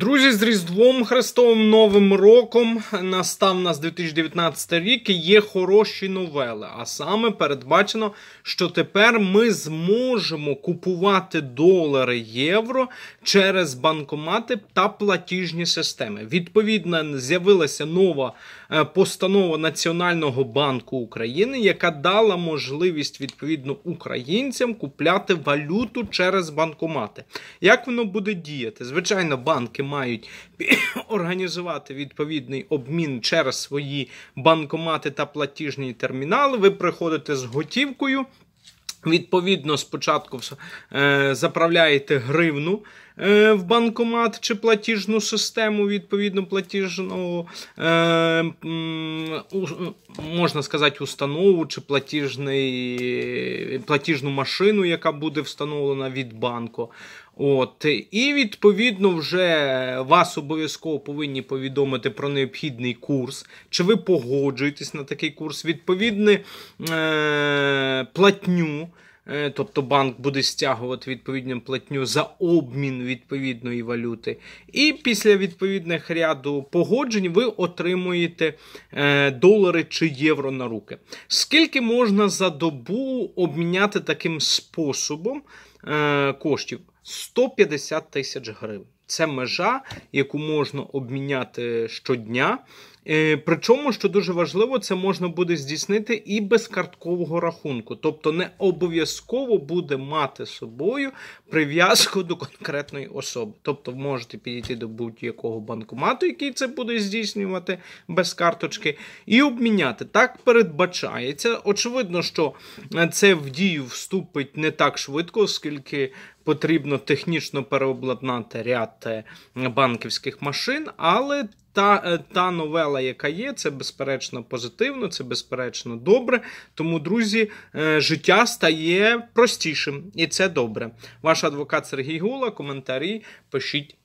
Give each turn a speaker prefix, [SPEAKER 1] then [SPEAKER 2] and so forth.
[SPEAKER 1] Друзі, з Різдвом Христовим Новим Роком настав нас 2019 рік і є хороші новели. А саме передбачено, що тепер ми зможемо купувати долари євро через банкомати та платіжні системи. Відповідно, з'явилася нова е, постанова Національного банку України, яка дала можливість відповідно українцям купляти валюту через банкомати. Як воно буде діяти? Звичайно, банки мають організувати відповідний обмін через свої банкомати та платіжні термінали. Ви приходите з готівкою. Відповідно, спочатку е, заправляєте гривну е, в банкомат чи платіжну систему, відповідно, платіжну, е, можна сказати, установу чи платіжний, платіжну машину, яка буде встановлена від банку. От, І відповідно вже вас обов'язково повинні повідомити про необхідний курс, чи ви погоджуєтесь на такий курс, відповідне е- платню. Е, тобто банк буде стягувати відповідну платню за обмін відповідної валюти. І після відповідних ряду погоджень ви отримуєте е, долари чи євро на руки. Скільки можна за добу обміняти таким способом е, коштів? 150 тисяч гривень. Це межа, яку можна обміняти щодня. Е, причому, що дуже важливо, це можна буде здійснити і без карткового рахунку, тобто не обов'язково буде мати собою прив'язку до конкретної особи. Тобто, можете підійти до будь-якого банкомату, який це буде здійснювати без карточки, і обміняти. Так передбачається. Очевидно, що це в дію вступить не так швидко, оскільки потрібно технічно переобладнати ряд е, банківських машин, але та е, та новела, яка є, це безперечно позитивно, це безперечно добре. Тому, друзі, е, життя стає простішим, і це добре. Ваш адвокат Сергій Гула, коментарі пишіть.